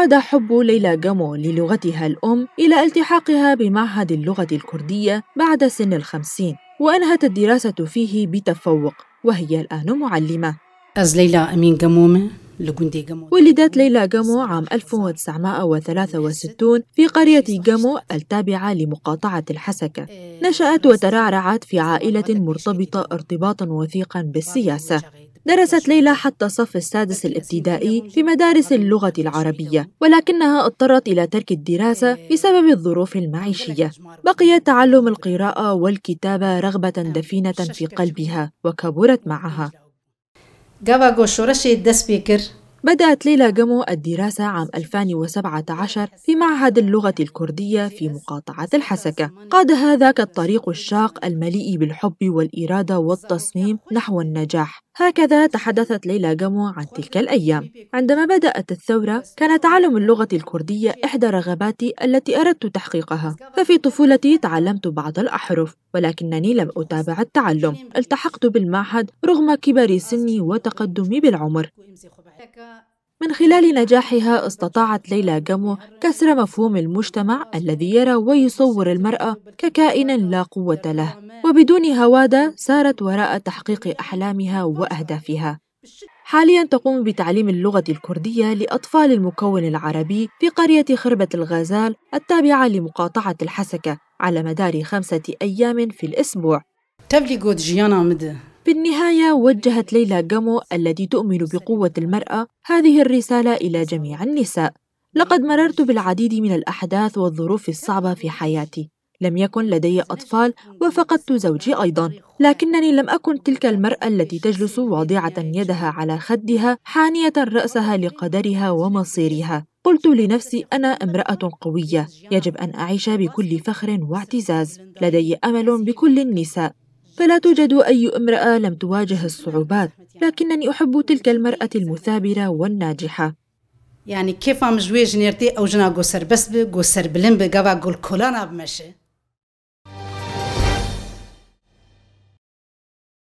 عاد حب ليلى جامو للغتها الأم إلى التحاقها بمعهد اللغة الكردية بعد سن الخمسين وأنهت الدراسة فيه بتفوق وهي الآن معلمة أز ليلى أمين ولدت ليلى جامو عام 1963 في قرية جامو التابعة لمقاطعة الحسكة نشأت وترعرعت في عائلة مرتبطة ارتباطا وثيقا بالسياسة درست ليلى حتى الصف السادس الابتدائي في مدارس اللغة العربية ولكنها اضطرت إلى ترك الدراسة بسبب الظروف المعيشية بقي تعلم القراءة والكتابة رغبة دفينة في قلبها وكبرت معها بدأت ليلى جمو الدراسة عام 2017 في معهد اللغة الكردية في مقاطعة الحسكة قاد ذاك الطريق الشاق المليء بالحب والإرادة والتصميم نحو النجاح هكذا تحدثت ليلى جمو عن تلك الأيام عندما بدأت الثورة كان تعلم اللغة الكردية إحدى رغباتي التي أردت تحقيقها ففي طفولتي تعلمت بعض الأحرف ولكنني لم أتابع التعلم التحقت بالمعهد رغم كبر سني وتقدمي بالعمر من خلال نجاحها استطاعت ليلى جمو كسر مفهوم المجتمع الذي يرى ويصور المرأة ككائن لا قوة له وبدون هوادة سارت وراء تحقيق أحلامها وأهدافها حاليا تقوم بتعليم اللغة الكردية لأطفال المكون العربي في قرية خربة الغزال التابعة لمقاطعة الحسكة على مدار خمسة أيام في الأسبوع جيانا مده في النهاية وجهت ليلى جامو التي تؤمن بقوة المرأة هذه الرسالة إلى جميع النساء لقد مررت بالعديد من الأحداث والظروف الصعبة في حياتي لم يكن لدي أطفال وفقدت زوجي أيضا لكنني لم أكن تلك المرأة التي تجلس واضعة يدها على خدها حانية رأسها لقدرها ومصيرها قلت لنفسي أنا امرأة قوية يجب أن أعيش بكل فخر واعتزاز لدي أمل بكل النساء فلا توجد أي امرأة لم تواجه الصعوبات لكنني أحب تلك المرأة المثابرة والناجحة يعني كيف عم جوي جنيرتي أو جنا قصر بس بقصر بلم قبا قول كلانا بمشي